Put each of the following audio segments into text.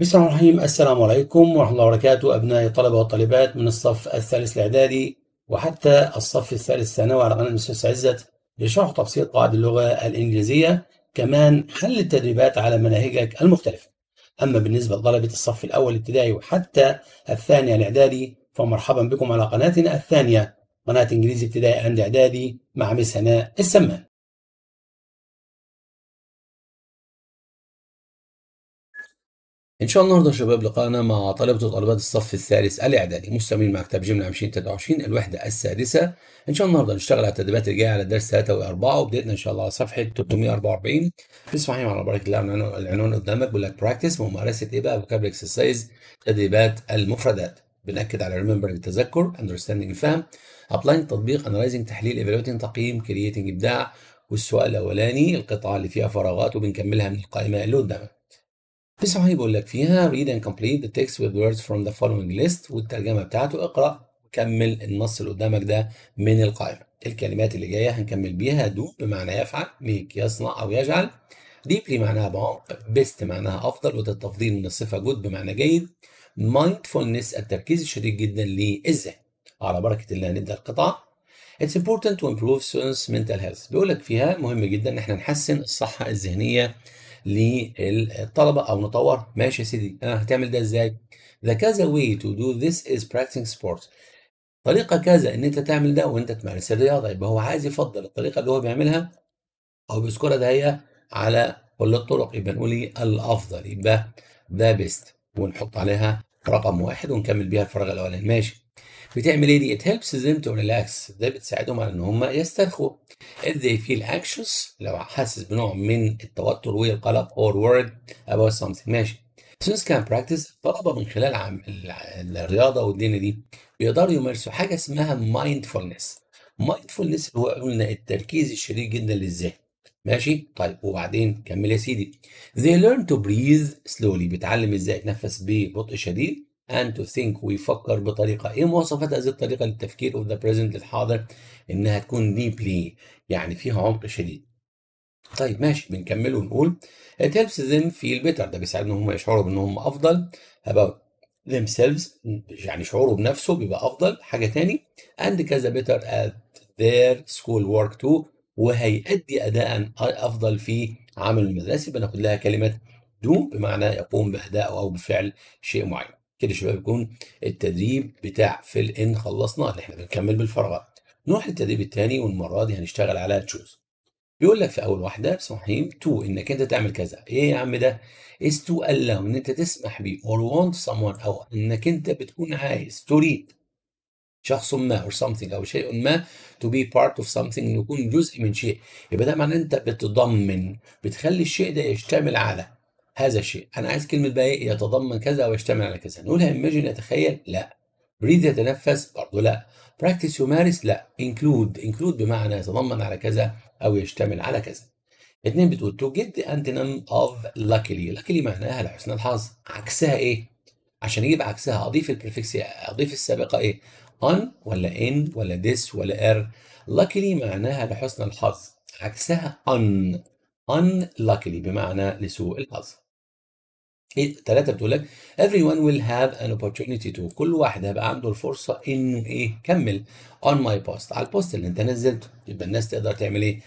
بسم الله الرحمن الرحيم السلام عليكم ورحمة الله وبركاته أبنائي الطلبة والطالبات من الصف الثالث الإعدادي وحتى الصف الثالث ثانوي على قناة الأستاذ عزت لشرح تبسيط قواعد اللغة الإنجليزية كمان حل التدريبات على مناهجك المختلفة أما بالنسبة لطلبة الصف الأول الابتدائي وحتى الثاني الإعدادي فمرحبا بكم على قناتنا الثانية قناة إنجليزي ابتدائي عند إعدادي مع مس هناء السمان إن شاء الله النهارده شباب لقاءنا مع طلبة وطالبات الصف الثالث الإعدادي مستمرين مع كتاب جملة 2023 الوحدة السادسة إن شاء الله النهارده نشتغل على التدريبات الجاية على الدرس 3 و4 وبدايتنا إن شاء الله على صفحة 344 بسم الله على بركة الله العنوان قدامك بيقول لك براكتس ممارسة إيه بقى فوكابل إكسرسايز تدريبات المفردات بنأكد على ريمبر التذكر أندرستاندينج الفهم أبلاين تطبيق أنلايزنج تحليل إيفالوتنج تقييم كرييتنج إبداع والسؤال الأولاني القطعة اللي فيها فراغات وبنكملها من القائمة اللي قدامك 9 بيقول لك فيها read and complete the text with words from the following list والترجمه بتاعته اقرا وكمل النص اللي قدامك ده من القائمه. الكلمات اللي جايه هنكمل بيها دو بمعنى يفعل، ميك يصنع او يجعل، ديبلي معناها بعمق، بيست معناها افضل وده التفضيل من الصفه جود بمعنى جيد، mindfulness التركيز الشديد جدا للذهن. على بركه الله نبدا القطاع It's important to improve students' mental health. بيقول لك فيها مهم جدا ان احنا نحسن الصحه الذهنيه للطلبه او نطور ماشي يا سيدي انا هتعمل ده ازاي ذا كذا واي تو دو ذس از practicing سبورت طريقه كذا ان انت تعمل ده وانت تمارس الرياضه يبقى هو عايز يفضل الطريقه اللي هو بيعملها او بيذكرها ده هي على كل الطرق يبقى نقول ايه الافضل يبقى ذا بيست ونحط عليها رقم واحد ونكمل بيها الفراغ الاولاني ماشي بتعمل ايه دي؟ it helps them to relax ده بتساعدهم على ان هم يسترخوا if they feel anxious لو حاسس بنوع من التوتر والقلق or worried about something ماشي students can practice الطلبه من خلال عم... الرياضه والدنيا دي بيقدروا يمارسوا حاجه اسمها mindfulness mindfulness اللي هو قلنا التركيز الشديد جدا للذهن ماشي طيب وبعدين كمل يا سيدي they learn to breathe slowly بيتعلم ازاي يتنفس ببطء شديد and to think ويفكر بطريقه ايه مواصفات هذه الطريقه للتفكير of the present للحاضر انها تكون deeply يعني فيها عمق شديد طيب ماشي بنكمل ونقول it helps them feel better ده بيساعدهم هم يشعروا بانهم افضل about themselves يعني شعوره بنفسه بيبقى افضل حاجه تاني and كذا better at their school work too وهيأدي اداء افضل في عمل المدرسي بناخد لها كلمه do بمعنى يقوم باداء او بفعل شيء معين كده شباب يكون التدريب بتاع فيل ان خلصناه اللي احنا بنكمل بالفراغات نروح للتدريب الثاني والمره دي هنشتغل على تشوز بيقول لك في اول واحده صحيح تو انك انت تعمل كذا ايه يا عم ده از تو allow ان انت تسمح بيه اور want someone او انك انت بتكون عايز تريد شخص ما or something او شيء ما to be part of something يكون جزء من شيء يبقى ده معناه انت بتضمن بتخلي الشيء ده يشتمل على هذا الشيء انا عايز كلمه بقى ايه يتضمن كذا ويشتمل على كذا نقولها imagine يتخيل لا بريد يتنفس برضه لا براكتس يمارس لا انكلود انكلود بمعنى يتضمن على كذا او يشتمل على كذا اتنين بتقول تو جيت انتنم اوف لاكلي لاكلي معناها لحسن الحظ عكسها ايه عشان يجيب عكسها اضيف البريفكس اضيف السابقه ايه ان ولا ان ولا ديس ولا ار er. luckily معناها لحسن الحظ عكسها ان ان لاكلي بمعنى لسوء الحظ ايه ثلاثة بتقول لك everyone will have an opportunity to كل واحد هيبقى عنده الفرصة انه ايه كمل on my post على البوست اللي انت نزلته يبقى الناس تقدر تعمل ايه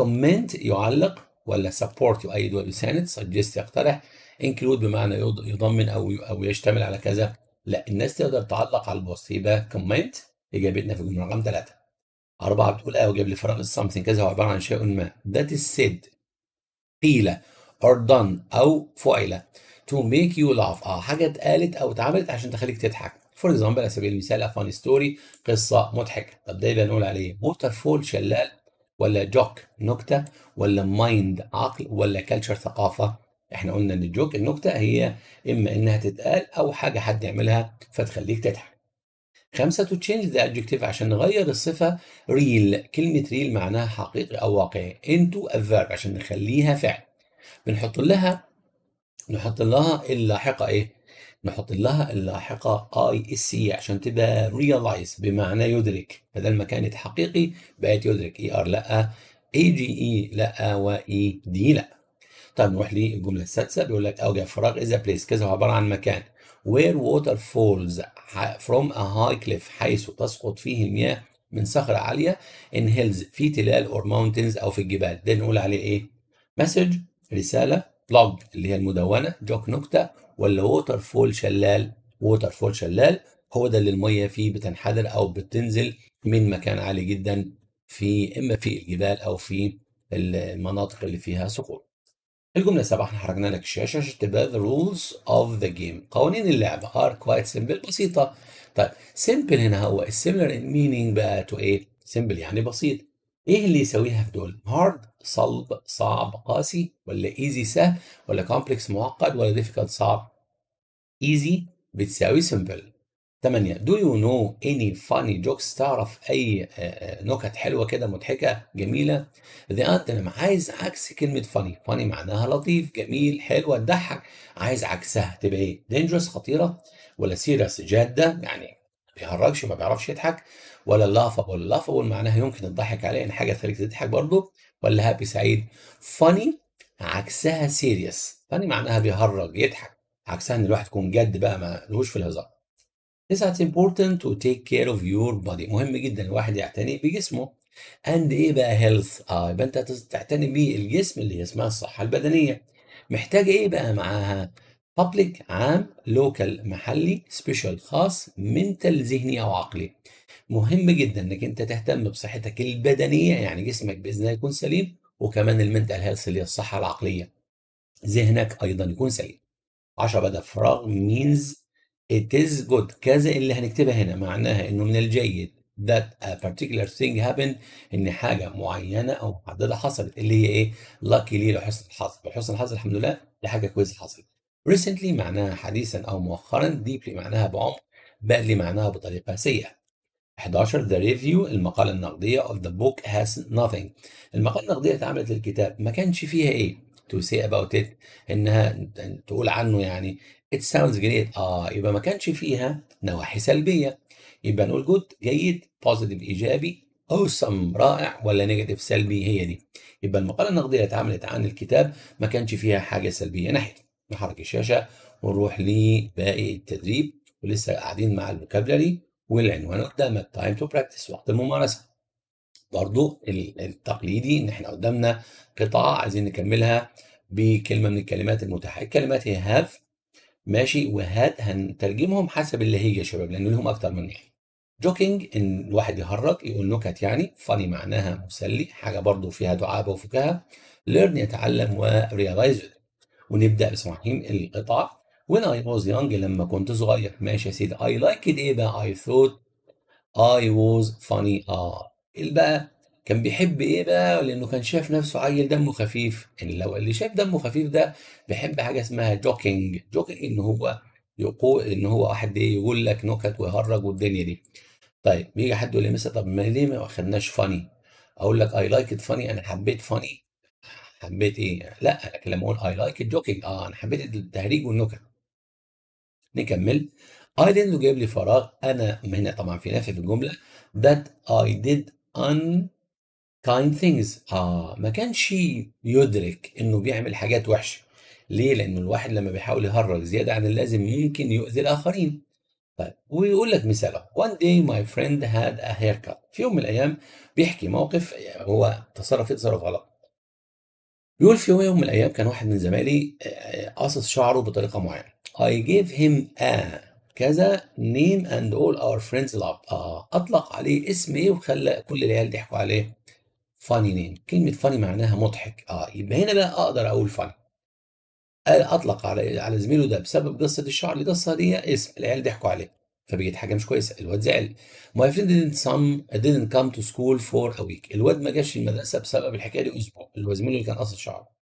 comment يعلق ولا support يؤيد ويساند suggest يقترح include بمعنى يضمن او او يشتمل على كذا لا الناس تقدر تعلق على البوست يبقى comment اجابتنا في الجمله رقم ثلاثة أربعة بتقول أه وجاب لي فراغ something كذا هو عبارة عن شيء ما that is said قيل or done أو فعل to make you laugh اه حاجه اتقالت او اتعملت عشان تخليك تضحك فور اكزامبل على سبيل المثال فان ستوري قصه مضحكه طب ده إيه اللي نقول عليه ووتر فول شلال ولا جوك نكته ولا مايند عقل ولا كلتشر ثقافه احنا قلنا ان الجوك النكته هي اما انها تتقال او حاجه حد يعملها فتخليك تضحك خمسة to change the adjective عشان نغير الصفة real كلمة real معناها حقيقي أو واقعي into a verb عشان نخليها فعل بنحط لها نحط لها اللاحقة إيه؟ نحط لها اللاحقة اي اس سي عشان تبقى ريلايز بمعنى يدرك بدل ما كانت حقيقي بقت يدرك اي e ار لا اي جي اي لا واي دي e لا طب نروح للجملة السادسة بيقول لك اوجه فراغ از بليس كذا عبارة عن مكان وير ووتر فولز فروم ا هاي كليف حيث تسقط فيه المياه من صخرة عالية ان هيلز في تلال اور ماونتنز او في الجبال ده نقول عليه ايه؟ مسج رسالة بلج اللي هي المدونه جوك نكته ولا ووتر فول شلال ووتر فول شلال هو ده اللي الميه فيه بتنحدر او بتنزل من مكان عالي جدا في اما في الجبال او في المناطق اللي فيها سقوط. الجمله السابعه احنا حركنا لك الشاشه عشان تبقى the rules of the game قوانين اللعبه are quite simple بسيطه. طيب simple هنا هو similar in meaning بقى to ايه؟ simple يعني بسيط. ايه اللي يساويها في دول؟ hard صلب صعب قاسي ولا ايزي سهل ولا كومبلكس معقد ولا ديفيكالت صعب ايزي بتساوي سمبل 8 دو يو نو اني فاني جوكس تعرف اي آه، آه، نكت حلوه كده مضحكه جميله ذا انا عايز عكس كلمه فاني فاني معناها لطيف جميل حلوه تضحك عايز عكسها تبقى ايه دينجرس خطيره ولا سيريس جاده يعني بيهرجش ما بيعرفش يضحك ولا لافابل لافابل معناها يمكن تضحك عليه ان يعني حاجه تخليك تضحك برضه ولا هابي سعيد فاني عكسها سيريس فاني معناها بيهرج يضحك عكسها ان الواحد يكون جد بقى ما لهوش في الهزار is important to take care of your body مهم جدا الواحد يعتني بجسمه and ايه بقى health اه يبقى انت تعتني بالجسم اللي هي اسمها الصحه البدنيه محتاج ايه بقى معاها public عام local محلي special خاص mental ذهني او عقلي مهم جدا انك انت تهتم بصحتك البدنيه يعني جسمك باذن الله يكون سليم وكمان المنتال هيلث اللي هي الصحه العقليه ذهنك ايضا يكون سليم 10 بدأ فراغ مينز it is good كذا اللي هنكتبها هنا معناها انه من الجيد that a particular thing happened ان حاجه معينه او محدده حصلت اللي هي ايه lucky لي لحسن الحظ لحسن الحظ الحمد لله دي حاجه كويسه حصلت recently معناها حديثا او مؤخرا deeply معناها بعمق badly معناها بطريقه سيئه 11 The Review المقالة النقدية of the book has nothing المقالة النقدية اتعملت للكتاب ما كانش فيها ايه to say about it انها تقول عنه يعني it sounds great اه يبقى ما كانش فيها نواحي سلبية يبقى نقول good جيد positive ايجابي awesome رائع ولا نيجاتيف سلبي هي دي يبقى المقالة النقدية اتعملت عن الكتاب ما كانش فيها حاجة سلبية ناحية نحرك الشاشة ونروح لباقي التدريب ولسه قاعدين مع الفوكابلري والعنوان قدامك تايم تو براكتس وقت الممارسه برضو التقليدي ان احنا قدامنا قطعه عايزين نكملها بكلمه من الكلمات المتاحه الكلمات هي هاف ماشي وهات هنترجمهم حسب اللي هي يا شباب لان لهم اكتر من ناحيه جوكينج ان الواحد يهرج يقول نكت يعني فاني معناها مسلي حاجه برضو فيها دعابه وفكاهه ليرن يتعلم ورياليز ونبدا بسم بصماحين القطعه when I was young لما كنت صغير ماشي يا سيدي I liked ايه بقى I thought I was funny اه بقى كان بيحب ايه بقى لانه كان شايف نفسه عيل دمه خفيف يعني لو اللي شايف دمه خفيف ده بيحب حاجه اسمها جوكينج جوكينج ان هو يقول ان هو واحد ايه يقول لك نكت ويهرج والدنيا دي طيب بيجي حد يقول لي مثلا طب ما ليه ما اخدناش فاني اقول لك اي لايك ات فاني انا حبيت فاني حبيت ايه لا لكن لما اقول اي لايك ات جوكينج اه انا حبيت التهريج والنكت نكمل I didn't جايب لي فراغ انا هنا طبعا في نفي في الجمله that I did unkind things اه ما كانش يدرك انه بيعمل حاجات وحشه ليه؟ لان الواحد لما بيحاول يهرج زياده عن اللازم يمكن يؤذي الاخرين طيب ويقول لك مثال one day my friend had a haircut في يوم من الايام بيحكي موقف هو تصرف فيه تصرف غلط بيقول في يوم من الايام كان واحد من زمايلي آه، آه، قصص شعره بطريقه معينه I gave him a كذا name and all our friends loved آه أطلق عليه اسم إيه وخلى كل العيال ضحكوا عليه funny name كلمة funny معناها مضحك آه يبقى هنا بقى أقدر أقول funny قال أطلق على على زميله ده بسبب قصة الشعر اللي قصة دي اسم العيال ضحكوا عليه فبقت حاجة مش كويسة الواد زعل my friend didn't some didn't come to school for a week الواد ما جاش المدرسة بسبب الحكاية دي أسبوع اللي هو زميله اللي كان قصة شعره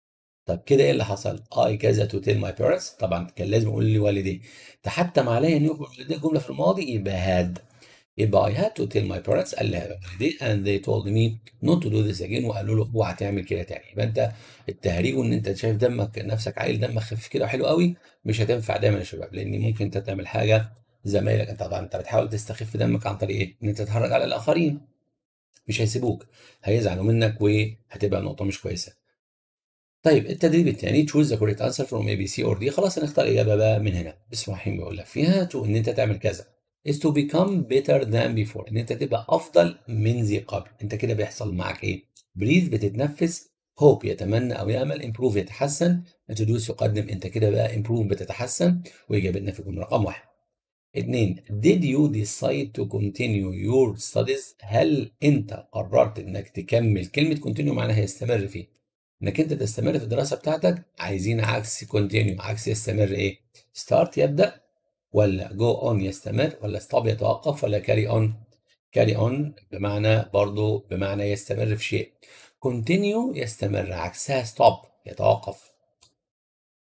طب كده ايه اللي حصل؟ اي كذا تو تيل ماي بيرنتس طبعا كان لازم اقول لوالدي تحتم عليا ان يخبر والدي جمله في الماضي يبقى هاد يبقى اي هاد تو تيل ماي بيرنتس قال لها والدي اند ذي تولد مي نوت تو دو ذيس اجين وقالوا له اوعى تعمل كده تاني يبقى انت التهريج وان انت شايف دمك نفسك عيل دمك خفيف كده وحلو قوي مش هتنفع دايما يا شباب لان ممكن انت تعمل حاجه زمايلك انت طبعا انت بتحاول تستخف دمك عن طريق ايه؟ ان انت تتهرج على الاخرين مش هيسيبوك هيزعلوا منك وهتبقى نقطه مش كويسه طيب التدريب الثاني تشوز ذا كوريكت انسر فروم اي بي سي اور دي خلاص هنختار اجابه بقى من هنا بسم الله الرحمن بيقول لك فيها تو ان انت تعمل كذا is to become better than before ان انت تبقى افضل من ذي قبل انت كده بيحصل معاك ايه بريز بتتنفس هوب يتمنى او يامل امبروف يتحسن انتدوس يقدم انت كده بقى امبروف بتتحسن واجابتنا في جمله رقم واحد اتنين did you decide to continue your studies هل انت قررت انك تكمل كلمه continue معناها يستمر فيه انك انت تستمر في الدراسه بتاعتك عايزين عكس كونتينيو عكس يستمر ايه ستارت يبدا ولا جو اون يستمر ولا ستوب يتوقف ولا كاري اون كاري اون بمعنى برضو بمعنى يستمر في شيء كونتينيو يستمر عكسها ستوب يتوقف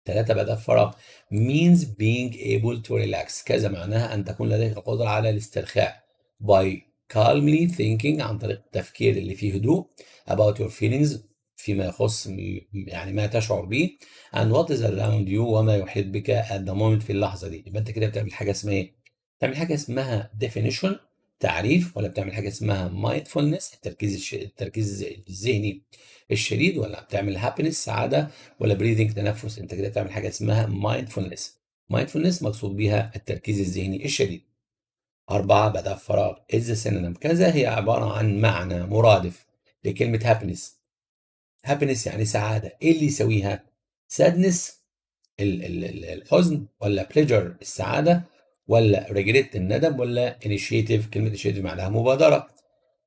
ثلاثة بدأ فراغ means being able to relax كذا معناها أن تكون لديك القدرة على الاسترخاء by calmly thinking عن طريق التفكير اللي فيه هدوء about your feelings فيما يخص يعني ما تشعر به and what is around you وما يحيط بك at the moment في اللحظه دي يبقى انت كده بتعمل حاجه اسمها ايه؟ بتعمل حاجه اسمها definition تعريف ولا بتعمل حاجه اسمها mindfulness التركيز الش... التركيز الذهني الشديد ولا بتعمل happiness سعاده ولا breathing تنفس انت كده بتعمل حاجه اسمها mindfulness mindfulness مقصود بيها التركيز الذهني الشديد أربعة بدأ فراغ إز سينما كذا هي عبارة عن معنى مرادف لكلمة happiness هابينس يعني سعاده ايه اللي يساويها سادنس الحزن ولا بليجر السعاده ولا ريجريت الندم ولا انيشيتيف كلمه انيشيتيف معناها مبادره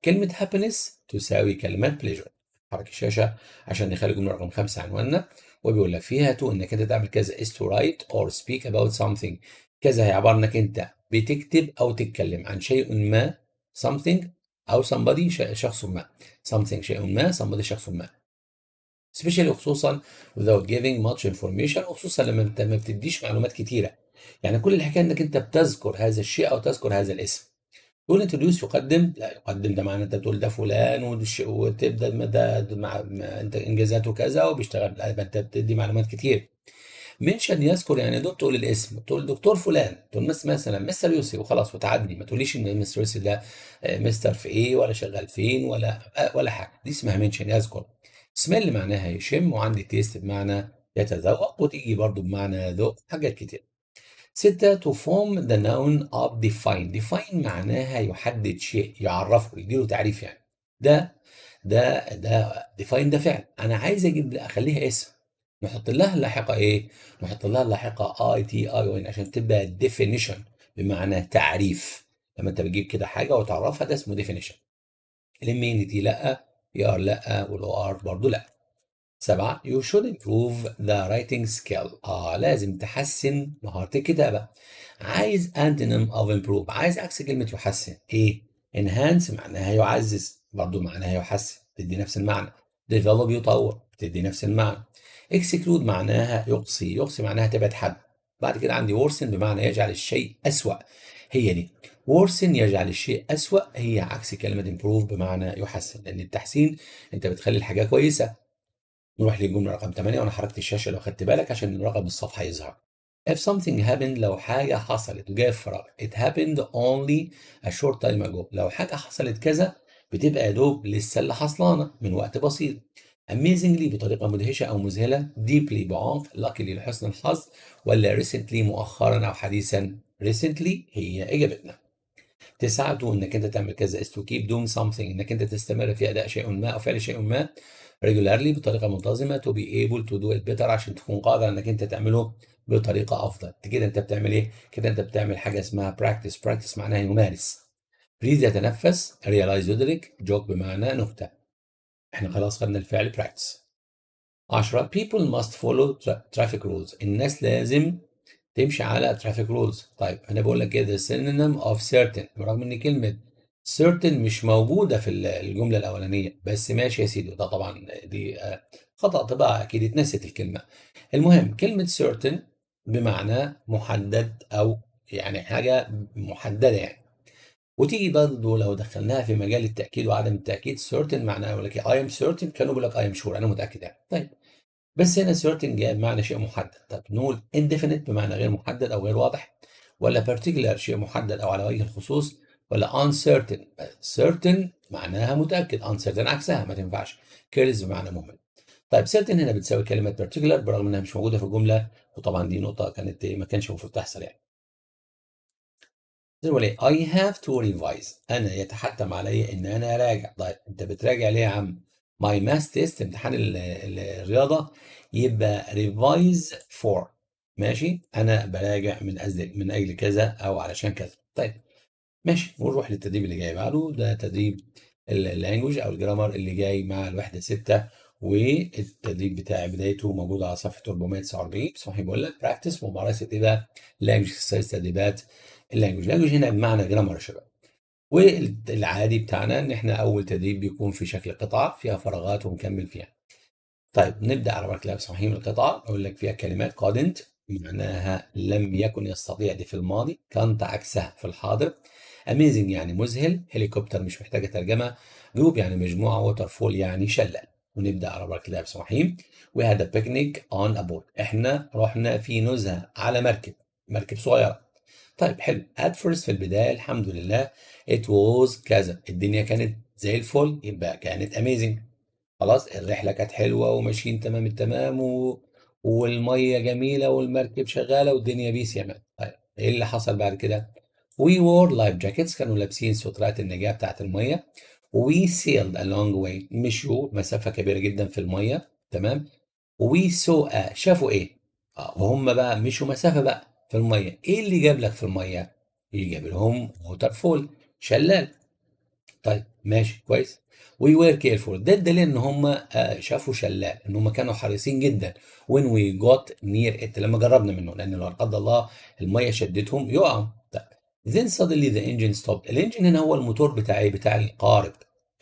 كلمه هابينس تساوي كلمه بليجر حرك الشاشه عشان نخلي الجمله رقم خمسه عنواننا وبيقول لك فيها تو انك انت تعمل كذا is to write or speak about something كذا هي عباره انك انت بتكتب او تتكلم عن شيء ما something او somebody شخص ما something شيء ما somebody شخص ما سبيشالي خصوصا without giving much information وخصوصا لما انت ما بتديش معلومات كتيره يعني كل الحكايه انك انت بتذكر هذا الشيء او تذكر هذا الاسم تقول انتروديوس يقدم لا يقدم ده معناه انت بتقول ده فلان وتبدا ده, مع انت انجازاته كذا وبيشتغل لا انت بتدي معلومات كتير منشن يذكر يعني دول تقول الاسم تقول دكتور فلان تقول مثلا مستر يوسف وخلاص وتعدي ما تقوليش ان مستر يوسف ده آه، مستر في ايه ولا شغال فين ولا آه، ولا حاجه دي اسمها منشن يذكر سميل معناها يشم وعندي تيست بمعنى يتذوق وتيجي برضو بمعنى ذوق حاجات كتير ستة to form the noun of define define معناها يحدد شيء يعرفه يديله تعريف يعني ده ده ده define ده فعل أنا عايز أجيب أخليها اسم نحط لها اللاحقة إيه؟ نحط لها اللاحقة اي تي اي وين عشان تبقى definition بمعنى تعريف لما أنت بتجيب كده حاجة وتعرفها ده اسمه definition. الامينيتي لأ اي ار لا ولو ار برضه لا سبعة you should improve the writing skill اه لازم تحسن مهارة الكتابة عايز antonym of improve عايز عكس كلمة يحسن ايه enhance معناها يعزز برضه معناها يحسن تدي نفس المعنى develop يطور تدي نفس المعنى exclude معناها يقصي يقصي معناها تبعد حد بعد كده عندي worsen بمعنى يجعل الشيء أسوأ هي دي worsen يجعل الشيء أسوأ هي عكس كلمة improve بمعنى يحسن لأن التحسين أنت بتخلي الحاجة كويسة نروح للجملة رقم 8 وأنا حركت الشاشة لو خدت بالك عشان رقم الصفحة يظهر If something happened لو حاجة حصلت وجاية في فراغ it happened only a short time ago لو حاجة حصلت كذا بتبقى يا دوب لسه اللي حصلانة من وقت بسيط amazingly بطريقة مدهشة أو مذهلة deeply بعمق luckily لحسن الحظ ولا recently مؤخرا أو حديثا recently هي إجابتنا تساعده انك انت تعمل كذا is to keep doing something انك انت تستمر في اداء شيء ما او فعل شيء ما regularly بطريقه منتظمه to be able to do it better عشان تكون قادر انك انت تعمله بطريقه افضل كده انت بتعمل ايه كده انت بتعمل حاجه اسمها practice practice معناها يمارس بليز يتنفس realize يدرك joke بمعنى نكته احنا خلاص خدنا الفعل practice 10 people must follow traffic rules الناس لازم تمشي على ترافيك رولز طيب انا بقول لك ايه سينونيم اوف سيرتن certain برغم ان كلمه سيرتن مش موجوده في الجمله الاولانيه بس ماشي يا سيدي ده طبعا دي آه، خطا طباعه اكيد اتنست الكلمه المهم كلمه سيرتن بمعنى محدد او يعني حاجه محدده يعني وتيجي برضه لو دخلناها في مجال التاكيد وعدم التاكيد سيرتن معناها يقول لك اي ام سيرتن كانوا بيقول لك اي ام شور انا متاكد يعني طيب بس هنا certainly بمعنى شيء محدد طب نقول اندفينيت بمعنى غير محدد او غير واضح ولا بارتيكولار شيء محدد او على وجه الخصوص ولا uncertain certain معناها متاكد uncertain عكسها ما تنفعش careless بمعنى مهمل طيب certain هنا بتساوي كلمه particular برغم انها مش موجوده في الجمله وطبعا دي نقطه كانت إيه، ما كانش المفروض تحصل يعني وليه I have to revise أنا يتحتم علي إن أنا أراجع طيب أنت بتراجع ليه يا عم؟ ماي ماس تيست امتحان الرياضه يبقى ريفايز فور ماشي انا براجع من اجل من اجل كذا او علشان كذا طيب ماشي ونروح للتدريب اللي جاي بعده ده تدريب اللانجوج او الجرامر اللي جاي مع الوحده 6 والتدريب بتاع بدايته موجود على صفحه 449 صحيح بيقول لك براكتس ممارسه ايه بقى؟ لانجوج تدريبات اللانجوج اللانجوج هنا بمعنى جرامر يا شباب والعادي بتاعنا ان احنا اول تدريب بيكون في شكل قطعه فيها فراغات ونكمل فيها. طيب نبدا على بركه الله صحيح القطعه اقول لك فيها كلمات قادنت معناها لم يكن يستطيع دي في الماضي كانت عكسها في الحاضر اميزنج يعني مذهل هليكوبتر مش محتاجه ترجمه جروب يعني مجموعه ووتر فول يعني شلال ونبدا على بركه الله بسم وي هاد بيكنيك اون ابورد احنا رحنا في نزهه على مركب مركب صغيره طيب حلو at first في البداية الحمد لله it was كذا الدنيا كانت زي الفل يبقى كانت amazing خلاص الرحلة كانت حلوة وماشيين تمام التمام و... والمية جميلة والمركب شغالة والدنيا بيس يا مان طيب ايه اللي حصل بعد كده؟ We wore life jackets كانوا لابسين سترات النجاة بتاعت المية We sailed a long way مشوا مسافة كبيرة جدا في المية تمام We saw a شافوا ايه؟ آه، وهم بقى مشوا مسافة بقى في الميه ايه اللي جاب لك في الميه اللي جاب لهم ووتر فول شلال طيب ماشي كويس وي وير كيرفول ده الدليل ان هم آه، شافوا شلال ان هم كانوا حريصين جدا وين وي جوت نير ات لما جربنا منه لان لو لا قدر الله الميه شدتهم يقعوا طيب then suddenly the engine الانجن هنا هو الموتور بتاع ايه بتاع القارب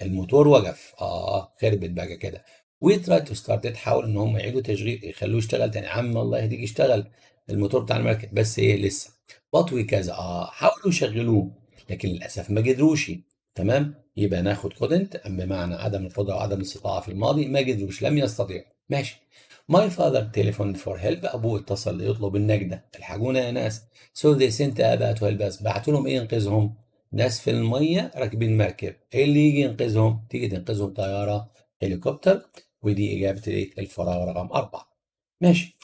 الموتور وقف اه خربت بقى كده وي تراي تو ستارت حاول ان هم يعيدوا تشغيل يخلوه يشتغل تاني عم الله يهديك اشتغل الموتور بتاع المركب بس ايه لسه بطوي كذا اه حاولوا يشغلوه لكن للاسف ما قدروش تمام يبقى ناخد كودنت بمعنى عدم القدره وعدم الاستطاعه في الماضي ما قدروش لم يستطيعوا ماشي ماي فادر تليفون فور هيلب ابوه اتصل ليطلب النجده الحقونا يا ناس سو ذي سنت ابا تو هيلب اس بعتوا لهم ايه ينقذهم ناس في الميه راكبين مركب ايه اللي يجي ينقذهم تيجي تنقذهم طياره هليكوبتر ودي اجابه الايه الفراغ رقم أربعة ماشي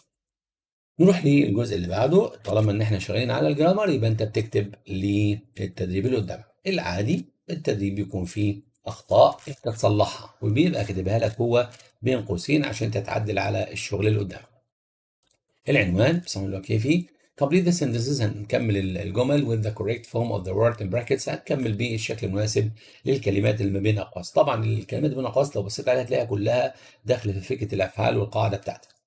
نروح للجزء اللي بعده طالما ان احنا شغالين على الجرامر يبقى انت بتكتب للتدريب اللي قدامك العادي التدريب بيكون فيه اخطاء انت تصلحها وبيبقى كاتبها لك هو بين قوسين عشان تتعدل على الشغل اللي قدامك العنوان بسم الله كيفي complete the sentences هنكمل الجمل with the correct form of the word in brackets هتكمل بالشكل المناسب للكلمات اللي ما بين اقواس طبعا الكلمات اللي بين اقواس لو بصيت عليها هتلاقيها كلها داخله في فكره الافعال والقاعده بتاعتك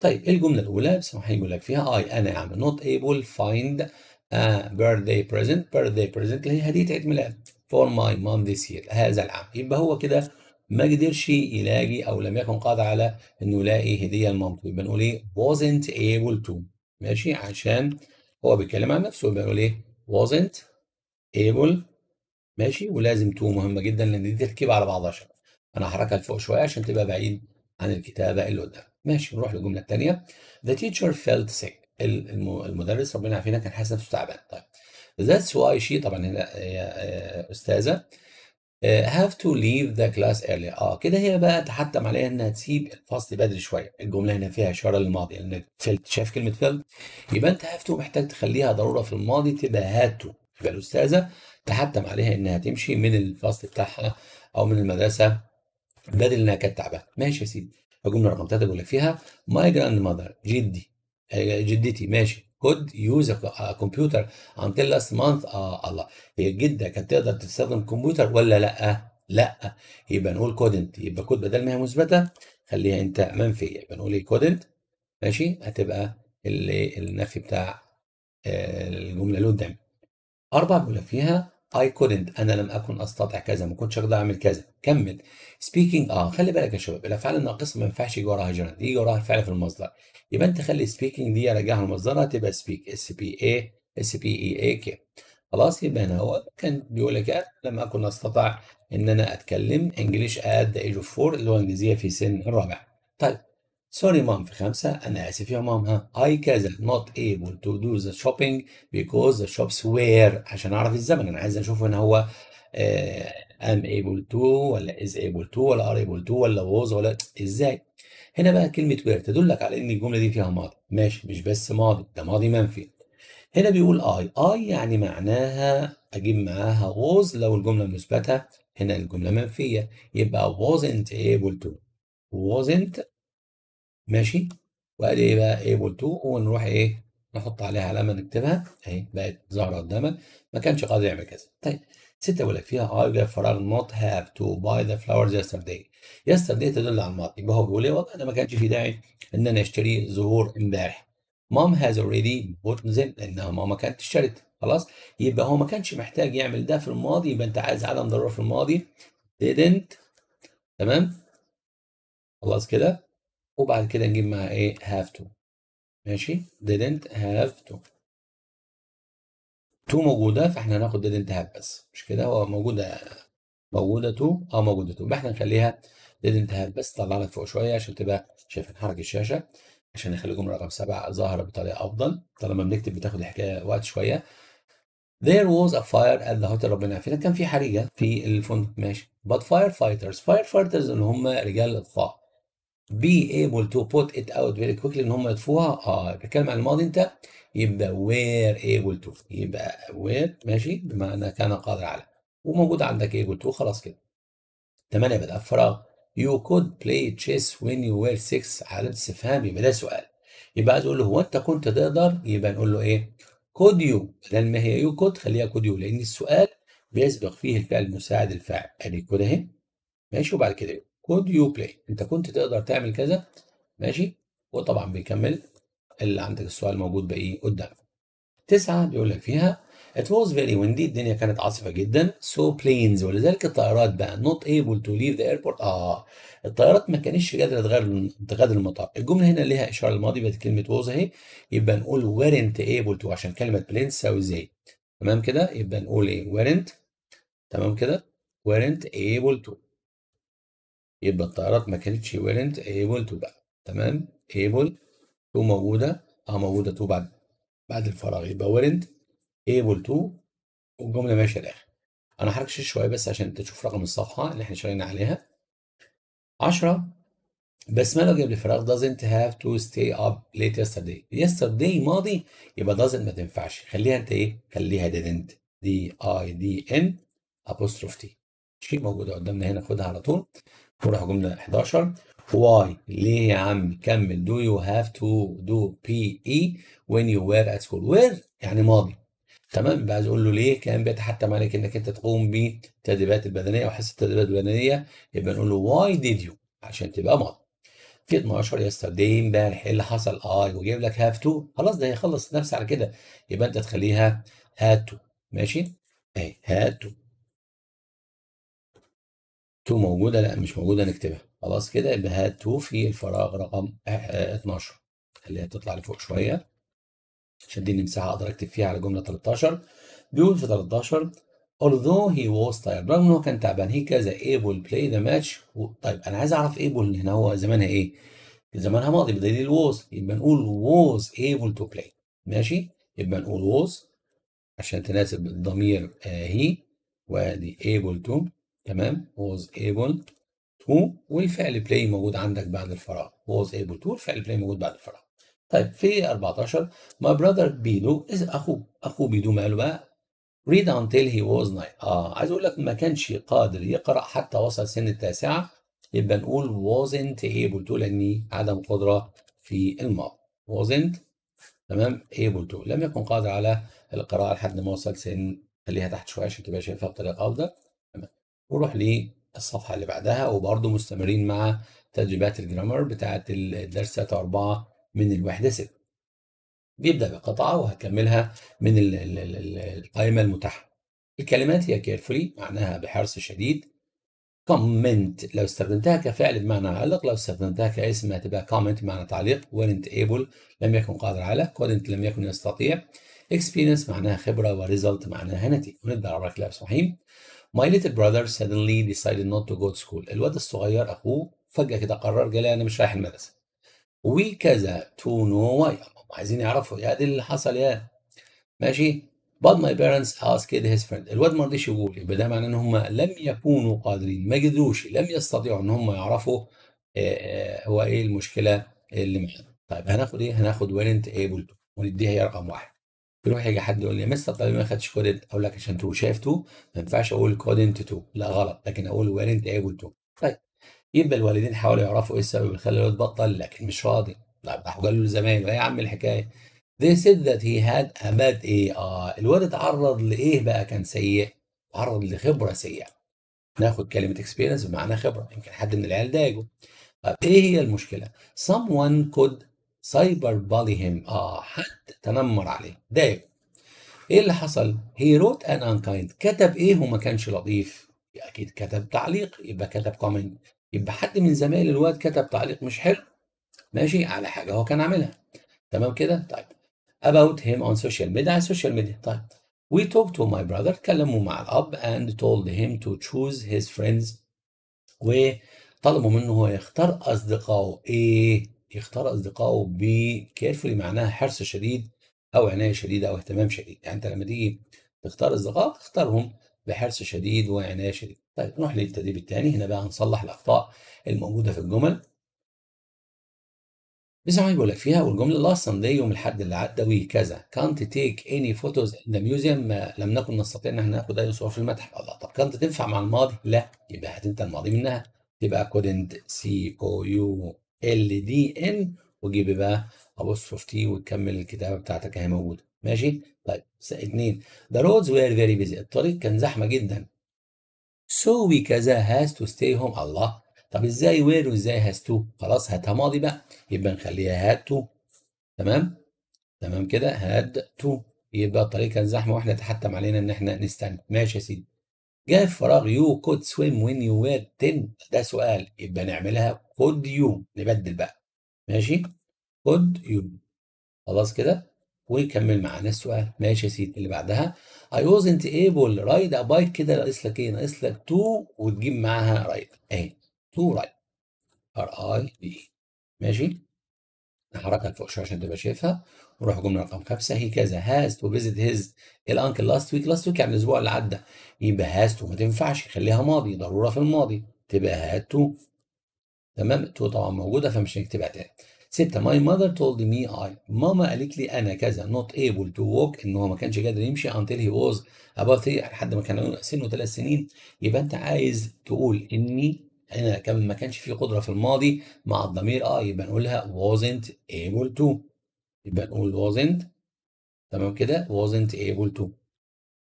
طيب إيه الجملة الأولى سمح لي لك فيها أي أنا يا عم not able find a birthday present birthday present اللي هي هدية عيد ميلاد فور ماي مام ذيس يير هذا العام يبقى هو كده ما قدرش يلاقي أو لم يكن قادر على إنه يلاقي هدية لمامته يبقى نقول إيه wasn't able to ماشي عشان هو بيتكلم عن نفسه يبقى نقول إيه wasn't able ماشي ولازم تو مهمة جدا لأن دي تركيبة على بعضها شوية أنا هحركها لفوق شوية عشان تبقى بعيد عن الكتابة اللي قدامك ماشي نروح للجمله الثانيه The teacher felt sick المدرس ربنا يعافينا كان حاسس نفسه تعبان طيب That's why she طبعا هي آه، آه، استاذه آه، have to leave the class early اه كده هي بقى تحتم عليها انها تسيب الفصل بدري شويه الجمله هنا فيها اشاره للماضي لان فيلد شايف كلمه فيلد يبقى انت هاف تو محتاج تخليها ضروره في الماضي تبقى هاد تو يبقى الاستاذه تحتم عليها انها تمشي من الفصل بتاعها او من المدرسه بدل انها كانت تعبانه ماشي يا سيدي فجمله رقم ثلاثه بيقول لك فيها ماي جراند ماذر جدي جدتي ماشي كود يوز كمبيوتر انتل لاست مانث الله هي الجده كانت تقدر تستخدم كمبيوتر ولا لا؟ لا يبقى نقول كودنت يبقى كود بدل ما هي مثبته خليها انت منفيه يبقى نقول ايه كودنت ماشي هتبقى اللي النفي بتاع آه، الجمله اللي قدام اربع بيقول لك فيها I couldn't أنا لم أكن أستطع كذا ما كنتش أقدر أعمل كذا كمل speaking آه خلي بالك يا شباب الأفعال الناقصة ما ينفعش يجي وراها جمل يجي وراها الفعل في المصدر يبقى أنت خلي speaking دي راجعها لمصدرها تبقى speak S P A S P E A K خلاص يبقى هنا هو كان بيقول لك أنا لم أكن أستطع إن أنا أتكلم English at the age of four اللي هو إنجليزية في سن الرابع طيب سوري مام في خمسة أنا آسف يا ها I كذا not able to do the shopping because the shops were عشان أعرف الزمن أنا عايز أشوف إن هو آه، am able to ولا is able to ولا are able to ولا was ولا إزاي هنا بقى كلمة were تدلك على إن الجملة دي فيها ماضي ماشي مش بس ماضي ده ماضي منفي هنا بيقول I I يعني معناها أجيب معاها was لو الجملة مثبتة هنا الجملة منفية يبقى wasn't able to wasn't ماشي وادي ايه بقى ايبل تو ونروح ايه نحط عليها علامه نكتبها اهي بقت ظاهره قدامك ما كانش قادر يعمل كذا طيب ستة بيقول لك فيها I فراغ not have to buy the flowers yesterday. yesterday تدل على الماضي يبقى هو بيقول ايه والله انا ما كانش في داعي ان انا اشتري زهور امبارح. مام هاز اوريدي بوت زين لانها ماما كانت اشترت خلاص يبقى هو ما كانش محتاج يعمل ده في الماضي يبقى انت عايز عدم ضروره في الماضي didn't تمام خلاص كده وبعد كده نجيب معاها ايه have to ماشي didn't have to تو موجودة فاحنا هناخد didn't have بس مش كده هو موجودة موجودة تو اه موجودة تو احنا نخليها didn't have بس لك فوق شوية عشان تبقى شايف نحرك الشاشة عشان نخلي الجملة رقم سبعة ظاهرة بطريقة أفضل طالما بنكتب بتاخد الحكاية وقت شوية There was a fire at the hotel ربنا يعافينا كان في حريقة في الفندق ماشي but firefighters firefighters اللي هم رجال الإطفاء be able to put it out very quickly ان هم يطفوها اه بتكلم عن الماضي انت يبقى were able to يبقى were ماشي بمعنى كان قادر على وموجود عندك able to خلاص كده 8 بدأ فراغ you could play chess when you were 6 علامة استفهام يبقى ده سؤال يبقى عايز اقول له هو انت كنت تقدر يبقى نقول له ايه could you بدل ما هي you could خليها could you لان السؤال بيسبق فيه الفعل المساعد الفاعل ادي كده اهي ماشي وبعد كده كود يو بلاي انت كنت تقدر تعمل كذا ماشي وطبعا بيكمل اللي عندك السؤال موجود باقي إيه قدامك تسعة بيقول لك فيها It was very windy الدنيا كانت عاصفة جدا so planes ولذلك الطائرات بقى not able to leave the airport اه الطائرات ما كانتش قادرة تغادر تغادر المطار الجملة هنا ليها إشارة الماضي بقت كلمة was أهي يبقى نقول weren't able to عشان كلمة planes تساوي ازاي تمام كده يبقى نقول ايه weren't تمام كده weren't able to يبقى الطائرات ما كانتش weren't able to بقى تمام able to موجودة اه موجودة تو بعد بعد الفراغ يبقى weren't able to والجملة ماشية للآخر أنا هركز شوية بس عشان انت تشوف رقم الصفحة اللي احنا شغالين عليها 10 بس ما لو جاب لي فراغ doesn't have to stay up late yesterday yesterday ماضي يبقى doesn't ما تنفعش خليها انت ايه خليها didn't دي اي دي ان apostrophe تي شيء موجوده قدامنا هنا خدها على طول ونروح جملة 11 Why ليه يا عم كمل do you have to do PE when you were at school where يعني ماضي تمام يبقى عايز اقول له ليه كان بيتحتم عليك انك انت تقوم بالتدريبات البدنيه او حصه التدريبات البدنيه يبقى نقول له واي ديد يو عشان تبقى ماضي في 12 يسترداي امبارح ايه اللي حصل اي آه، وجايب لك هاف تو خلاص ده هيخلص نفسه على كده يبقى انت تخليها هاد تو ماشي اهي هات تو تو موجودة لا مش موجودة نكتبها خلاص كده يبقى هات تو في الفراغ رقم 12 آه، آه، خليها تطلع لفوق شوية عشان دي مساحة أقدر أكتب فيها على جملة 13 بيقول في 13 although he was tired رغم ان هو كان تعبان هي كذا able play the match و... طيب انا عايز اعرف able هنا هو زمانها ايه؟ زمانها ماضي بدليل was يبقى نقول was able to play ماشي؟ يبقى نقول was عشان تناسب الضمير هي آه، وادي able to تمام was able to والفعل play موجود عندك بعد الفراغ was able to والفعل play موجود بعد الفراغ طيب في 14 my brother بيدو is اخوه اخوه بيدو ماله بقى read until he was 9 اه عايز اقول لك ما كانش قادر يقرا حتى وصل سن التاسعه يبقى نقول wasn't able to لاني عدم قدره في الماضي wasn't تمام able to لم يكن قادر على القراءه لحد ما وصل سن خليها تحت شويه عشان تبقى شايفها بطريقه افضل وروح للصفحة اللي بعدها وبرضه مستمرين مع تدريبات الجرامر بتاعة الدرس 4 من الوحدة 6 بيبدأ بقطعة وهكملها من القائمة المتاحة الكلمات هي carefully معناها بحرص شديد comment لو استخدمتها كفعل بمعنى علق لو استخدمتها كاسم هتبقى comment بمعنى تعليق weren't able لم يكن قادر على couldn't لم يكن يستطيع experience معناها خبرة و result معناها نتيجة ونبدأ على بركة الله صحيح My little brother suddenly decided not to go to school الواد الصغير اخوه فجاه كده قرر قال انا مش رايح المدرسه كذا تو نو واي عايزين يعرفوا يا دي اللي حصل يا ماشي but my parents asked his friend الواد ما رضيش يقول يبقى ده معناه ان هم لم يكونوا قادرين ما قدروش لم يستطيعوا ان هم يعرفوا آه، آه، هو ايه المشكله اللي معانا طيب هناخد ايه هناخد able to ونديها هي إيه؟ رقم واحد يروح يجي حد يقول لي مستر طب ما خدتش كودنت اقول لك عشان تو شايف تو ما ينفعش اقول كودنت تو لا غلط لكن اقول انت ايبل تو طيب يبقى الوالدين حاولوا يعرفوا ايه السبب اللي خلى الولد بطل لكن مش راضي طب راحوا قالوا لزمايله يا عم الحكايه They said that he had a bad ايه اه الواد اتعرض لايه بقى كان سيء اتعرض لخبره سيئه ناخد كلمه اكسبيرينس بمعنى خبره يمكن حد من العيال ضايقه طب ايه هي المشكله someone could سايبر باليهم اه حد تنمر عليه ضايق ايه اللي حصل؟ هي روت ان انكايند كتب ايه وما كانش لطيف؟ اكيد كتب تعليق يبقى كتب كومنت يبقى حد من زمايل الواد كتب تعليق مش حلو ماشي على حاجه هو كان عاملها تمام كده؟ طيب about him on social media على السوشيال ميديا طيب we talked to my brother تكلموا مع الاب and told him to choose his friends وطلبوا منه هو يختار اصدقائه ايه؟ يختار أصدقائه بكيرفولي معناها حرص شديد أو عناية شديدة أو اهتمام شديد يعني أنت لما تيجي تختار اصدقاء اختارهم بحرص شديد وعناية شديدة طيب نروح للتدريب الثاني هنا بقى هنصلح الأخطاء الموجودة في الجمل مثل ما بيقول لك فيها والجملة اصلا Sunday يوم الاحد اللي عدى كذا كانت تيك اني فوتوز ان ذا ميوزيوم لم نكن نستطيع ان احنا ناخد اي صور في المتحف الله طب كانت تنفع مع الماضي؟ لا يبقى هات انت الماضي منها يبقى كودنت سي او يو ال دي ان وجيب بقى في تي وتكمل الكتابه بتاعتك اهي موجوده ماشي طيب اثنين ذا رودز وير فيري بيزي الطريق كان زحمه جدا سو وي كذا هاز تو ستي هوم الله طب ازاي وير وازاي هاز تو خلاص هاتها ماضي بقى يبقى نخليها هاد تو تمام تمام كده هاد تو يبقى الطريق كان زحمه واحنا تحتم علينا ان احنا نستنى ماشي يا سيدي جاء في فراغ يو كود سويم وين يو وير 10 ده سؤال يبقى نعملها كود يو نبدل بقى ماشي كود يو خلاص كده ويكمل معانا السؤال ماشي يا سيدي اللي بعدها I wasn't able ride a bike كده ناقص لك ايه ناقص لك 2 وتجيب معاها رايد اهي 2 رايد ار اي دي ماشي نحركها فوق شويه عشان تبقى شايفها نروح جمله رقم خمسه هي كذا هاز تو فيزيت هيز الانكل لاست ويك لاست ويك يعني الاسبوع اللي عدى يبقى هاز تو ما تنفعش خليها ماضي ضروره في الماضي تبقى هاد تو تمام تو طبعا موجوده فمش هنكتبها تاني ستة ماي ماذر تولد مي اي ماما قالت لي انا كذا نوت ايبل تو ووك ان هو ما كانش قادر يمشي انتل هي ووز اباوت لحد ما كان سنه ثلاث سنين يبقى انت عايز تقول اني انا كان ما كانش في قدره في الماضي مع الضمير اه يبقى نقولها wasn't able to يبقى نقول wasn't تمام كده wasn't able to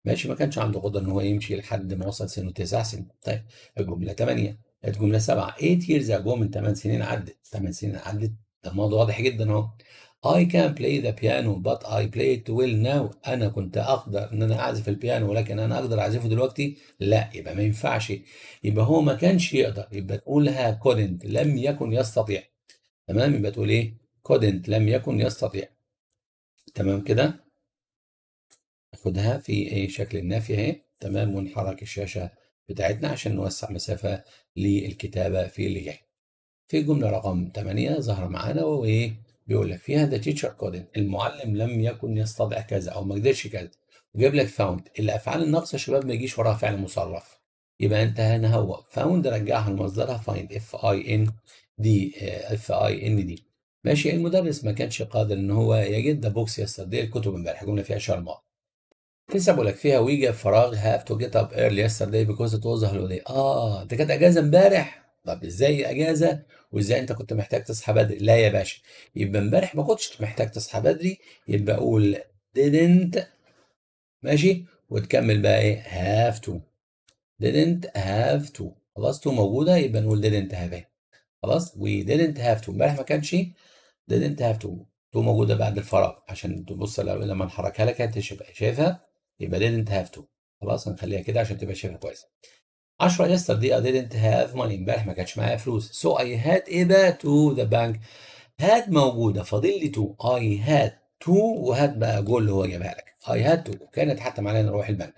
ماشي ما كانش عنده قدره ان هو يمشي لحد ما وصل سنه 9 سنين طيب الجمله 8 الجمله 7 8 years ago من 8 سنين عدت 8 سنين عدت ده الموضوع واضح جدا اهو I can play the piano but I play it well now أنا كنت أقدر إن أنا أعزف البيانو ولكن أنا أقدر أعزفه دلوقتي؟ لا يبقى ما ينفعش يبقى هو ما كانش يقدر يبقى تقولها couldn't لم يكن يستطيع تمام يبقى تقول إيه؟ couldn't لم يكن يستطيع تمام كده ناخدها في اي شكل النافي اهي تمام ونحرك الشاشه بتاعتنا عشان نوسع مسافه للكتابه في اللي جاي في جملة رقم 8 ظهر معانا وايه بيقول لك فيها ذا تيتشر كود المعلم لم يكن يستطع كذا او ما قدرش كذا وجاب لك فاوند الافعال الناقصه شباب ما يجيش وراها فعل مصرف يبقى انت هنا هو فاوند رجعها لمصدرها فايند اف اي ان دي اف اي ان دي ماشي المدرس ما كانش قادر ان هو يجد ده بوكس يسترداي الكتب امبارح قلنا فيها شهر الماضي لسه بقول لك فيها ويجا فراغ هاف تو جيت اب ايرلي يسترداي بيكوز ات واز اه ده كانت اجازه امبارح طب ازاي اجازه وازاي انت كنت محتاج تصحى بدري لا يا باشا يبقى امبارح ما كنتش محتاج تصحى بدري يبقى اقول didn't ماشي وتكمل بقى ايه هاف تو didn't have to خلاص تو موجوده يبقى نقول didn't have it خلاص we didn't have to امبارح ما كانش didn't have to تو موجودة بعد الفراغ عشان تبص لو لما نحركها لك انت تبقى شايفها يبقى didn't have to خلاص هنخليها كده عشان تبقى شايفها كويس 10 yesterday I didn't have money امبارح ما كانش معايا فلوس so I had a bad to the bank هاد موجودة فاضل لي تو I had to وهات بقى جول اللي هو جابها لك I had to كانت حتى معناها نروح البنك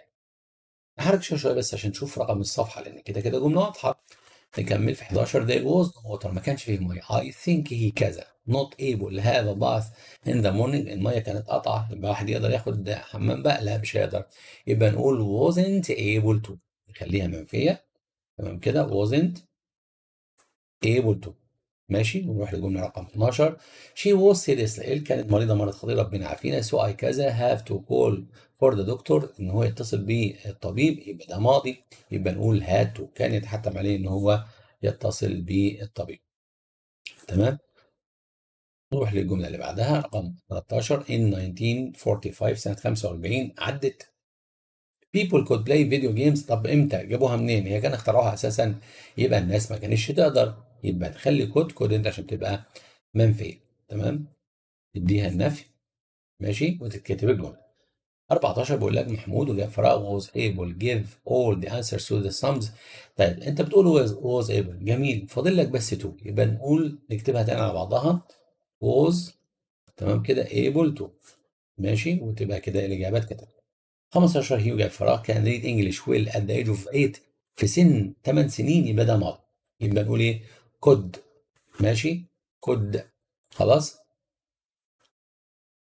نحرك شوية شوية بس عشان نشوف رقم الصفحة لأن كده كده جملة واضحة نكمل في 11 there was no water ما كانش فيه ميه I think he كذا not able have a bath in the morning الميه كانت قطعه يبقى واحد يقدر ياخد حمام بقى لا مش هيقدر يبقى نقول wasn't able to نخليها منفيه تمام كده wasn't able to ماشي ونروح للجمله رقم 12 she was seriously ill كانت مريضه مرض خطير ربنا يعافينا سو اي كذا have to call فور ذا دكتور ان هو يتصل بالطبيب يبقى ده ماضي يبقى نقول هات وكان يتحتم عليه ان هو يتصل بالطبيب تمام نروح للجمله اللي بعدها رقم 13 in 1945 سنه 45 عدت people could play video games طب امتى جابوها منين هي كان اخترعوها اساسا يبقى الناس ما كانتش تقدر يبقى نخلي كود كود انت عشان تبقى منفيه تمام اديها النفي ماشي وتتكتب الجمله 14 بيقول لك محمود وجاب فراغ was able give all the answers to the sums طيب انت بتقول was, was able جميل فاضل لك بس 2 يبقى نقول نكتبها تاني على بعضها was تمام كده able to ماشي وتبقى كده الاجابات كتبت 15 هيو جاب فراغ كان read English ويل at the age of 8 في سن 8 سنين يبقى ده ماضي يبقى نقول ايه could ماشي could خلاص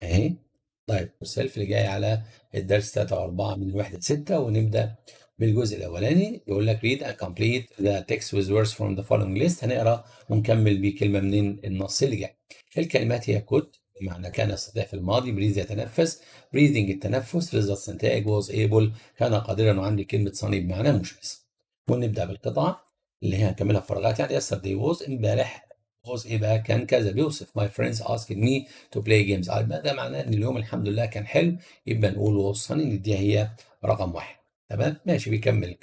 اهي طيب السلف اللي جاي على الدرس 3 و4 من وحده 6 ونبدا بالجزء الاولاني يقول لك read and complete the text with words from the following list هنقرا ونكمل بيه كلمه النص اللي جاي الكلمات هي could بمعنى كان يستطيع في الماضي بريز يتنفس بريزنج التنفس رزق استنتاج was able كان قادرا وعندي كلمه صني بمعنى مشمس ونبدا بالقطعه اللي هي هنكملها في فراغات يعني دي was امبارح خلاص ايه بقى كان كذا بيوصف ماي فريندز asking مي تو بلاي جيمز يبقى ده معناه ان اليوم الحمد لله كان حلو يبقى نقول وصلني ان دي هي رقم واحد تمام ماشي بيكمل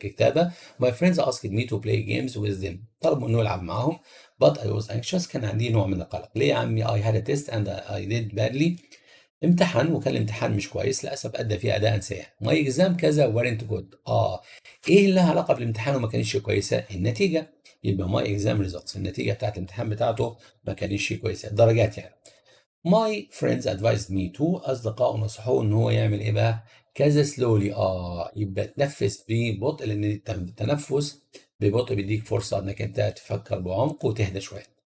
كتابه ماي فريندز اسكت مي تو بلاي جيمز ويز ذيم طلبوا انه يلعب معاهم but I was anxious كان عندي نوع من القلق ليه يا عمي I had a test and I did badly امتحن وكان الامتحان مش كويس للاسف ادى فيه اداء سيء ماي اكزام كذا ورنت جود اه ايه اللي لها علاقه بالامتحان وما كانتش كويسه النتيجه يبقى ماي اكزام ريزلتس النتيجه بتاعت الامتحان بتاعته ما كانتش كويسه درجات يعني ماي فريندز ادفايز مي تو اصدقائه نصحوه ان هو يعمل ايه بقى كذا سلولي اه يبقى تنفس ببطء لان التنفس ببطء بيديك فرصه انك انت تفكر بعمق وتهدى شويه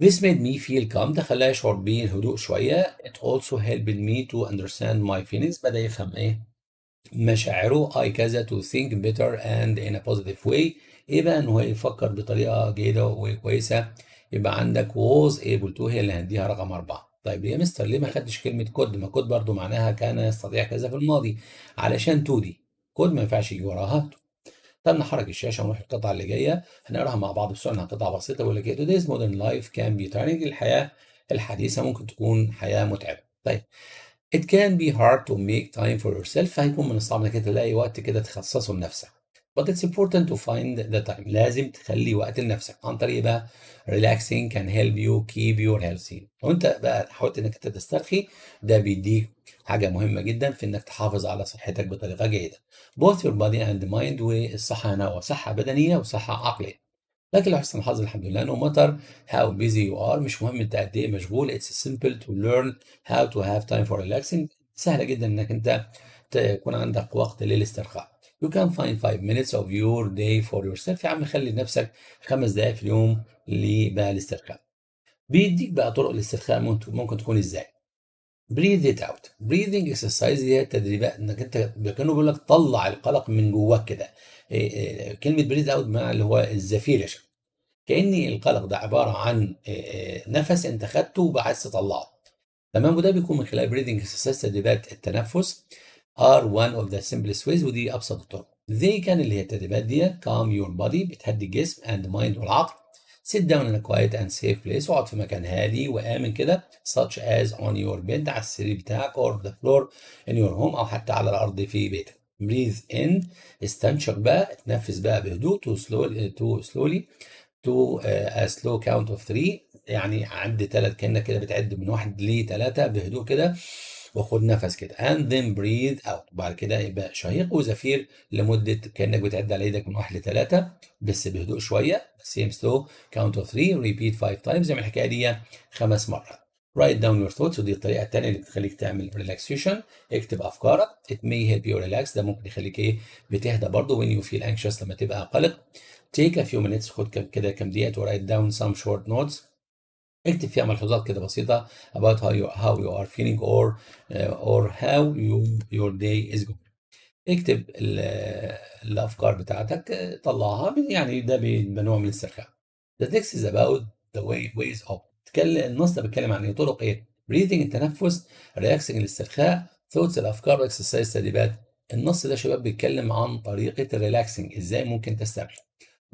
This made me feel calm ده خلاه يشعر بالهدوء شوية it also helped me to understand my feelings بدأ يفهم ايه مشاعره I كذا to think better and in a positive way ايه بقى ان هو يفكر بطريقة جيدة وكويسة يبقى عندك was able to هي اللي هنديها رقم أربعة طيب يا مستر ليه ما خدتش كلمة كود ما كود برضو معناها كان يستطيع كذا في الماضي علشان تو دي كود ما ينفعش يجي وراها خلينا حرك الشاشه ونروح القطعه اللي جايه هنقراها مع بعض بسرعه انها قطعه بسيطه بيقول لك ايه today's modern life can be tiring الحياه الحديثه ممكن تكون حياه متعبه طيب it can be hard to make time for yourself فهيكون من الصعب انك تلاقي وقت كده تخصصه لنفسك but it's important to find the time لازم تخلي وقت لنفسك عن طريق بقى relaxing can help you keep your healthy لو انت بقى حاولت انك انت تسترخي ده بيديك حاجة مهمة جدا في انك تحافظ على صحتك بطريقة جيدة both your body and mind والصحة هنا وصحة بدنية وصحة عقلية لكن لو حسن الحظ الحمد لله no matter how busy you are مش مهم انت قد ايه مشغول it's simple to learn how to have time for relaxing سهلة جدا انك انت تكون عندك وقت للاسترخاء You can find 5 minutes of your day for yourself يا عم خلي لنفسك خمس دقائق في اليوم لبقى الاسترخاء بيديك بقى طرق الاسترخاء ممكن تكون ازاي breathe it out breathing exercise هي تدريبات انك انت كانه بيقول لك طلع القلق من جواك كده كلمه breathe اوت بمعنى اللي هو الزفيرش كان القلق ده عباره عن نفس انت خدته وبعدين تطلعه تمام وده بيكون من خلال breathing اكسرسايز تدريبات التنفس are one of the simplest ways ودي ابسط الطرق they can اللي هي التدريبات ديت calm your body بتهدي الجسم and mind والعقل sit down in a quiet and safe place واقعد في مكان هادي وامن كده such as on your bed على السرير بتاعك or the floor in your home او حتى على الارض في بيتك breathe in استنشق بقى اتنفس بقى بهدوء to slowly to slowly to uh, a slow count of three يعني عد ثلاث كانك كده بتعد من واحد لثلاثه بهدوء كده وخد نفس كده and then breathe out بعد كده يبقى شهيق وزفير لمده كانك بتعد على ايدك من واحد لثلاثه بس بهدوء شويه same slow count of three repeat five times زي ما الحكايه دي خمس مرات write down your thoughts ودي الطريقه التانية اللي بتخليك تعمل relaxation اكتب افكارك it may help you relax ده ممكن يخليك ايه بتهدى برضه when you feel anxious لما تبقى قلق take a few minutes خد كده كم دقيقه to write down some short notes اكتب فيها ملحوظات كده بسيطة about how you, how you are feeling or uh, or how you, your day is going. اكتب الافكار بتاعتك طلعها يعني ده بنوع من الاسترخاء. The text is about the way, ways of تكلم النص ده بيتكلم عن ايه طرق ايه؟ breathing التنفس relaxing الاسترخاء thoughts الافكار exercise تدريبات النص ده شباب بيتكلم عن طريقة الريلاكسنج ازاي ممكن تسترخي.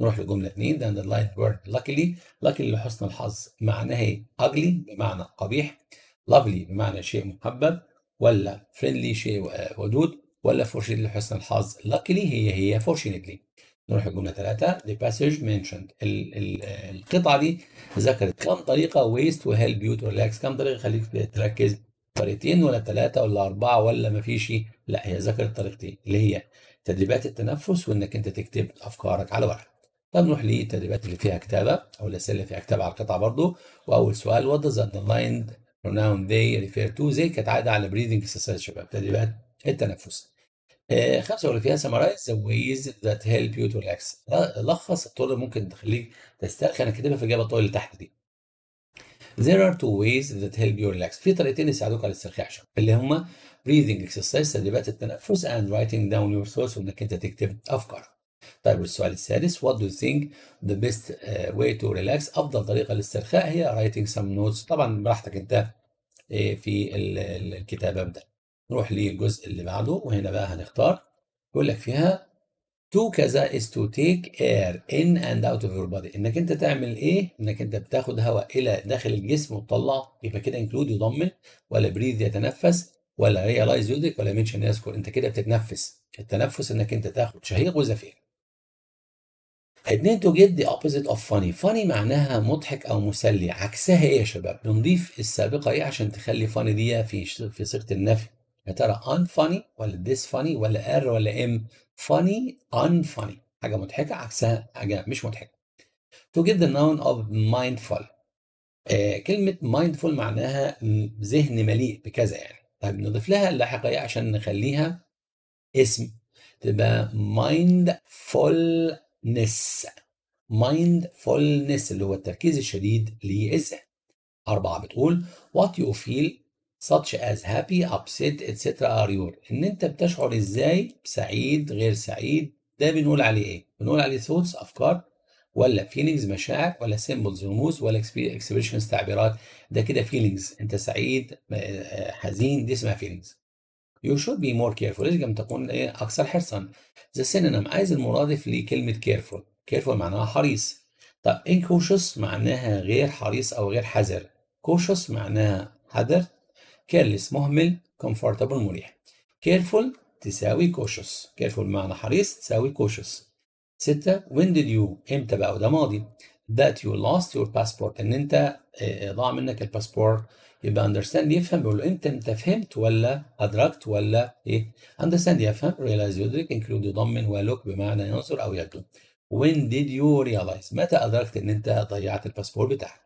نروح لجمله اثنين ده underline word luckily luckily لحسن الحظ معناها ايه ugly بمعنى قبيح lovely بمعنى شيء محبب ولا friendly شيء ودود ولا fortunately لحسن الحظ luckily هي هي fortunately نروح لجمله ثلاثة the passage mentioned ال ال القطعة دي ذكرت كم طريقة ways to help you to relax كم طريقة تخليك تركز طريقتين ولا ثلاثة ولا أربعة ولا فيش لا هي ذكرت طريقتين اللي هي تدريبات التنفس وإنك أنت تكتب أفكارك على ورقة طب نروح للتدريبات اللي فيها كتابة أو الأسئلة اللي فيها كتابة على القطعة برضو وأول سؤال what does underlined pronoun they refer to زي كالعادة على breathing exercise شباب تدريبات التنفس آه خمسة واللي فيها summarize the ways that help you to relax لخص الطرق اللي ممكن تخليك تسترخي أنا كاتبها في الإجابة الطويلة اللي تحت دي There are two ways that help you relax. في طريقتين يساعدوك على الاسترخاء عشان اللي هما breathing exercise تدريبات التنفس and writing down your thoughts وانك انت تكتب افكارك. طيب والسؤال السادس what do you think the best uh, way to relax أفضل طريقة للاسترخاء هي writing some notes طبعا براحتك أنت آه، في الكتابة ابدا نروح للجزء اللي بعده وهنا بقى هنختار يقول لك فيها تو كذا is to take air in and out of your body انك انت تعمل ايه انك انت بتاخد هواء الى داخل الجسم وتطلع يبقى كده include يضمن ولا بريد يتنفس ولا realize يدرك ولا mention يذكر انت كده بتتنفس التنفس انك انت تاخد شهيق وزفير اتنين تو جيت ذا اوبوزيت اوف فاني فاني معناها مضحك او مسلي عكسها ايه يا شباب بنضيف السابقه ايه عشان تخلي فاني دي في في صيغه النفي يا ترى ان فاني ولا ديس فاني ولا ار ولا ام فاني ان فاني حاجه مضحكه عكسها حاجه مش مضحكه تو جيت ذا نون اوف مايندفول كلمه مايندفول معناها ذهن مليء بكذا يعني طيب نضيف لها اللاحقه ايه عشان نخليها اسم تبقى مايندفول mindfulness mindfulness اللي هو التركيز الشديد للذات أربعة بتقول what you feel such as happy upset etc are your إن أنت بتشعر إزاي سعيد غير سعيد ده بنقول عليه إيه؟ بنقول عليه thoughts أفكار ولا feelings مشاعر ولا symbols رموز ولا expressions تعبيرات ده كده feelings أنت سعيد آه، حزين دي اسمها feelings You should be more careful يجب أن تكون إيه أكثر حرصا. The synonym عايز المرادف لكلمة careful. careful معناها حريص. طب incautious معناها غير حريص أو غير حذر. cautious معناها حذر. careless مهمل. comfortable مريح. careful تساوي cautious. careful معنى حريص تساوي cautious. ستة when did you إمتى بقى وده ماضي. that you lost your passport إن أنت ضاع منك الباسبور يبقى اندرستاند يفهم بيقول له امتى انت فهمت ولا ادركت ولا ايه اندرستاند يفهم ريلايز يدرك انكلود يضمن ولوك بمعنى ينظر او يكتب وين ديد يو ريلايز؟ متى ادركت ان انت ضيعت الباسبور بتاعك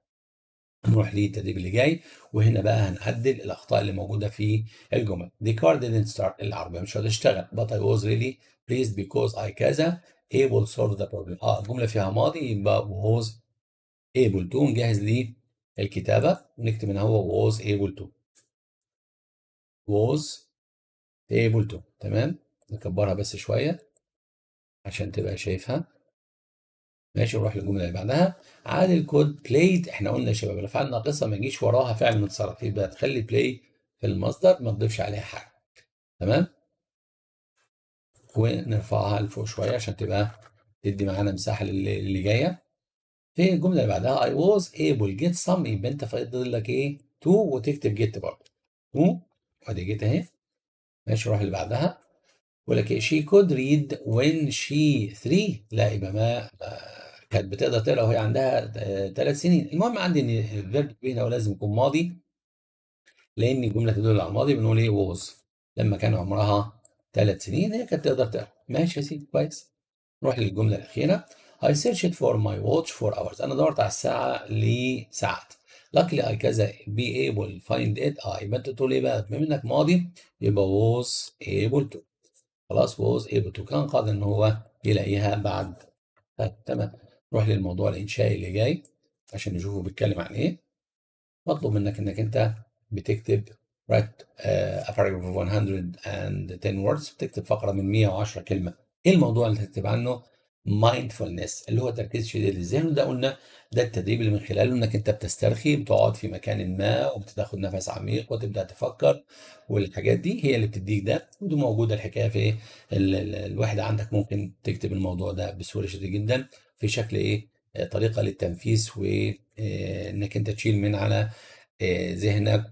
نروح للتدريب اللي جاي وهنا بقى هنعدل الاخطاء اللي موجوده في الجمل the car didn't start العربيه مش هتشتغل but I was really pleased because I كذا able solve the problem اه الجمله فيها ماضي يبقى was able to جاهز ليه الكتابة ونكتب إن هو was able to was able to تمام نكبرها بس شوية عشان تبقى شايفها ماشي نروح للجملة اللي بعدها عاد الكود played احنا قلنا يا شباب لو فعلنا ناقصة ما يجيش وراها فعل متصرف يبقى تخلي play في المصدر ما تضيفش عليها حاجة تمام ونرفعها لفوق شوية عشان تبقى تدي معانا مساحة اللي جاية في الجمله اللي بعدها I was able get some يبقى انت فاضل لك ايه to وتكتب get برضه تو ادي جيت اهي ماشي روح اللي بعدها يقول لك ايه she could read when she 3 لا يبقى ما كانت بتقدر تقرا وهي عندها ثلاث سنين المهم عندي ان الفيرب هنا لازم يكون ماضي لان الجمله تدل على الماضي بنقول ايه was لما كان عمرها ثلاث سنين هي كانت تقدر تقرا ماشي يا سيدي كويس نروح للجمله الاخيره I searched for my watch for hours أنا دورت على الساعة لساعات luckily I كذا be able to find it I يبقى to تقول بقى بما إنك ماضي يبقى was able to خلاص was able to كان قادر إن هو يلاقيها بعد طيب، تمام نروح للموضوع الإنشائي اللي جاي عشان نشوفه بيتكلم عن إيه مطلوب منك إنك أنت بتكتب write آه، a paragraph of 110 words بتكتب فقرة من 110 كلمة إيه الموضوع اللي هتكتب عنه mindfulness اللي هو تركيز شديد للذهن وده قلنا ده التدريب اللي من خلاله انك انت بتسترخي بتقعد في مكان ما وبتاخد نفس عميق وتبدا تفكر والحاجات دي هي اللي بتديك ده ودي موجوده الحكايه في ايه الواحد عندك ممكن تكتب الموضوع ده بسهوله شديده جدا في شكل ايه طريقه للتنفيس وانك آه، انت تشيل من على آه، ذهنك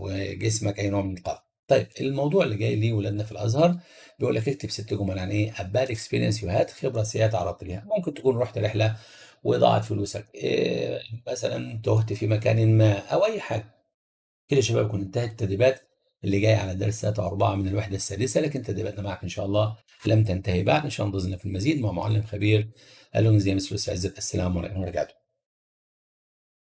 وجسمك اي نوع من القلق طيب الموضوع اللي جاي ليه ولادنا في الازهر بيقول لك اكتب ست جمل عن ايه؟ اباد اكسبيرينس يو هات خبره سيئه تعرضت ليها ممكن تكون رحت رحله وضاعت فلوسك إيه مثلا تهت في مكان ما او اي حاجه كده يا شباب يكون انتهت التدريبات اللي جايه على درس ثلاثة وأربعة من الوحده السادسه لكن تدريباتنا معك ان شاء الله لم تنتهي بعد ان شاء الله باذن في المزيد مع معلم خبير ألونزيا مسلوس عزت السلام ورحمه الله وبركاته